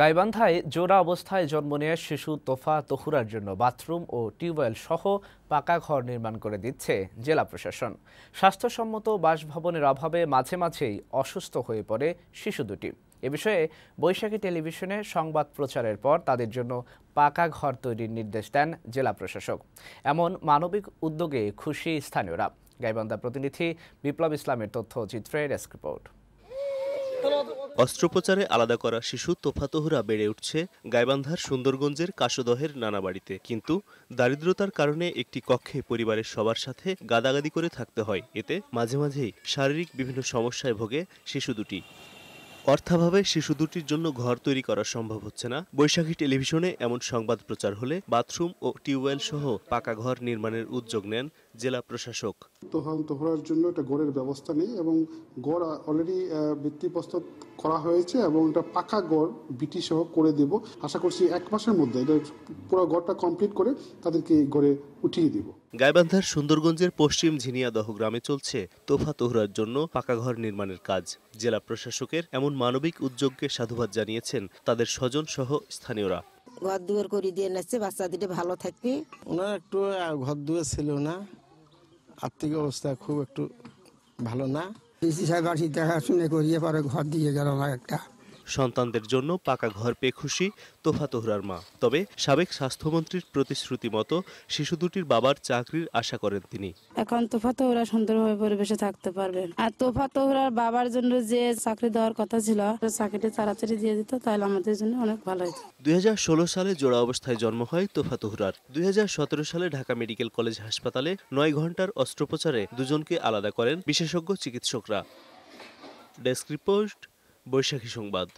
গাইবান্ধায় জোড়া অবস্থায় জন্ম নেয়া শিশু তোফা তহুরার জন্য বাথরুম ও টিউবওয়েল সহ পাকা ঘর নির্মাণ করে দিচ্ছে জেলা প্রশাসন স্বাস্থ্যসম্মত বাসভবনের অভাবে মাঝে মাঝেই অসুস্থ হয়ে পড়ে শিশু দুটি এ বিষয়ে বৈশাখী টেলিভিশনে সংবাদ প্রচারের পর তাদের জন্য পাকা ঘর তৈরির নির্দেশ দেন জেলা প্রশাসক এমন মানবিক উদ্যোগে খুশি স্থানীয়রা গাইবান্ধা প্রতিনিধি বিপ্লব ইসলামের চিত্রের রেস্ক রিপোর্ট অস্ত্রোপচারে আলাদা করা শিশু তোফাতহুরা বেড়ে উঠছে গাইবান্ধার সুন্দরগঞ্জের কাশদহের নানা বাড়িতে কিন্তু দারিদ্রতার কারণে একটি কক্ষে পরিবারের সবার সাথে গাদাগাদি করে থাকতে হয় এতে মাঝে মাঝেই শারীরিক বিভিন্ন সমস্যায় ভোগে শিশু দুটি অর্থাভাবে শিশু দুটির জন্য ঘর তৈরি করা সম্ভব হচ্ছে না বৈশাখী টেলিভিশনে এমন সংবাদ প্রচার হলে বাথরুম ও টিউবওয়েল সহ পাকা ঘর নির্মাণের উদ্যোগ নেন জেলা প্রশাসক তোহান তোহরার জন্য একটা গড়ের ব্যবস্থা নেই এবং গড় অলরেডি ভিত্তি প্রস্তুত করা হয়েছে এবং এটা পাকা গড় বিটি সহ করে দেব আশা করছি এক মাসের মধ্যে এটা পুরো গড়টা কমপ্লিট করে তাদেরকে এই গড়ে উঠিয়ে দিব গাইবান্ধার সুন্দরগঞ্জের পশ্চিম ঝিনিয়াদহ গ্রামে চলছে তোফা তোহরার জন্য পাকা ঘর নির্মাণের কাজ জেলা প্রশাসকের এমন মানবিক উদ্যোগকে সাধুবাদ জানিয়েছেন তাদের স্বজন সহ স্থানীয়রা ঘর দুয়ার করে দিয়ে নেছে বাচ্চা দুটো ভালো থাকবে ওনার একটু ঘর দুয়ার ছিল না আর্থিক অবস্থা খুব একটু ভালো না ডিসি সাহেব আসি দেখাশোনা করিয়ে পরে ঘর দিয়ে গেল একটা সন্তানদের জন্য পাকা ঘর পেয়ে খুশি তোফা তোহরার মা তবে সাবেক স্বাস্থ্যমন্ত্রীর প্রতিশ্রুতি মতো শিশু দুটির বাবার চাকরির আশা করেন তিনি এখন তোফা তোহরা সুন্দরভাবে পরিবেশে থাকতে পারবেন আর তোফা তোহরার বাবার জন্য যে চাকরি দেওয়ার কথা ছিল চাকরিটা তাড়াতাড়ি দিয়ে দিত তাহলে আমাদের জন্য অনেক ভালো হতো দুই সালে জোড়া অবস্থায় জন্ম হয় তোফা তোহরার দুই সালে ঢাকা মেডিকেল কলেজ হাসপাতালে নয় ঘন্টার অস্ত্রোপচারে দুজনকে আলাদা করেন বিশেষজ্ঞ চিকিৎসকরা ডেস্ক রিপোর্ট বৈশাখী সংবাদ